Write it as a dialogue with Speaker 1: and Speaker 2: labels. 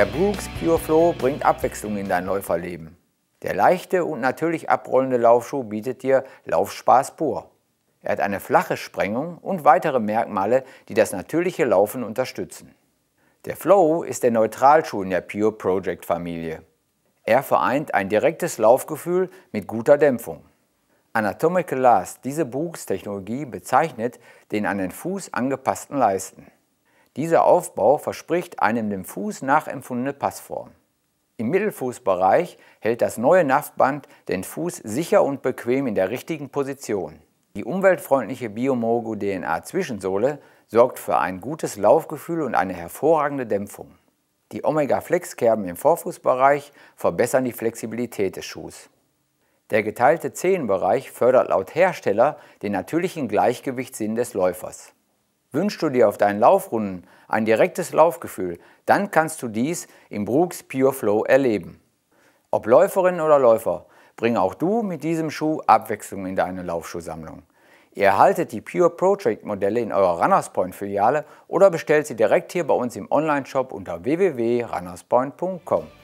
Speaker 1: Der Brooks Pure Flow bringt Abwechslung in dein Läuferleben. Der leichte und natürlich abrollende Laufschuh bietet dir Laufspaß pur. Er hat eine flache Sprengung und weitere Merkmale, die das natürliche Laufen unterstützen. Der Flow ist der Neutralschuh in der Pure Project Familie. Er vereint ein direktes Laufgefühl mit guter Dämpfung. Anatomical Last, diese Brooks-Technologie bezeichnet den an den Fuß angepassten Leisten. Dieser Aufbau verspricht einem dem Fuß nachempfundene Passform. Im Mittelfußbereich hält das neue NAF-Band den Fuß sicher und bequem in der richtigen Position. Die umweltfreundliche Biomogo DNA Zwischensohle sorgt für ein gutes Laufgefühl und eine hervorragende Dämpfung. Die Omega-Flex-Kerben im Vorfußbereich verbessern die Flexibilität des Schuhs. Der geteilte Zehenbereich fördert laut Hersteller den natürlichen Gleichgewichtssinn des Läufers. Wünschst du dir auf deinen Laufrunden ein direktes Laufgefühl, dann kannst du dies im Brooks Pure Flow erleben. Ob Läuferin oder Läufer, bring auch du mit diesem Schuh Abwechslung in deine Laufschuhsammlung. Ihr erhaltet die Pure Project Modelle in eurer Runners Point Filiale oder bestellt sie direkt hier bei uns im Onlineshop unter www.runnerspoint.com.